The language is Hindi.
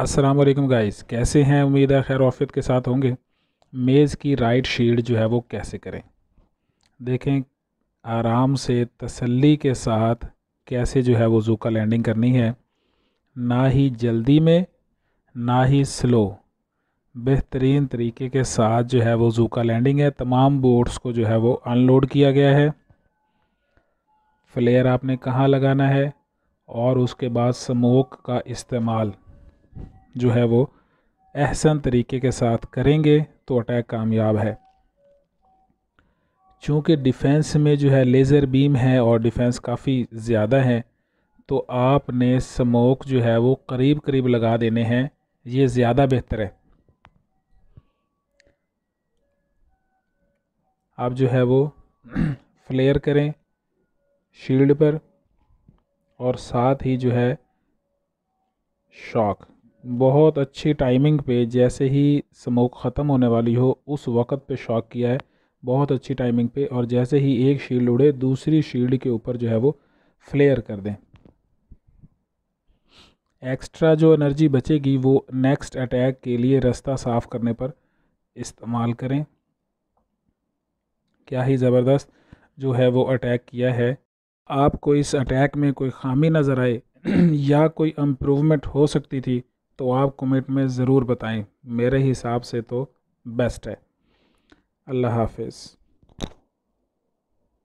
अस्सलाम वालेकुम गाइस कैसे हैं उम्मीद है खैर ऑफियत के साथ होंगे मेज़ की राइट शील्ड जो है वो कैसे करें देखें आराम से तसल्ली के साथ कैसे जो है वो जूका लैंडिंग करनी है ना ही जल्दी में ना ही स्लो बेहतरीन तरीके के साथ जो है वो जूका लैंडिंग है तमाम बोट्स को जो है वो अनलोड किया गया है फ्लेयर आपने कहाँ लगाना है और उसके बाद स्मोक का इस्तेमाल जो है वो एहसन तरीके के साथ करेंगे तो अटैक कामयाब है चूँकि डिफेंस में जो है लेज़र बीम है और डिफेंस काफ़ी ज़्यादा है तो आपने स्मोक जो है वो करीब करीब लगा देने हैं ये ज़्यादा बेहतर है आप जो है वो फ्लेयर करें शील्ड पर और साथ ही जो है शॉक बहुत अच्छी टाइमिंग पे जैसे ही स्मोक ख़त्म होने वाली हो उस वक़्त पे शॉक किया है बहुत अच्छी टाइमिंग पे और जैसे ही एक शील्ड उड़े दूसरी शील्ड के ऊपर जो है वो फ्लेयर कर दें एक्स्ट्रा जो एनर्जी बचेगी वो नेक्स्ट अटैक के लिए रास्ता साफ़ करने पर इस्तेमाल करें क्या ही ज़बरदस्त जो है वो अटैक किया है आपको इस अटैक में कोई खामी नज़र आए या कोई इम्प्रूवमेंट हो सकती थी तो आप कमेंट में ज़रूर बताएं मेरे हिसाब से तो बेस्ट है अल्लाह हाफिज़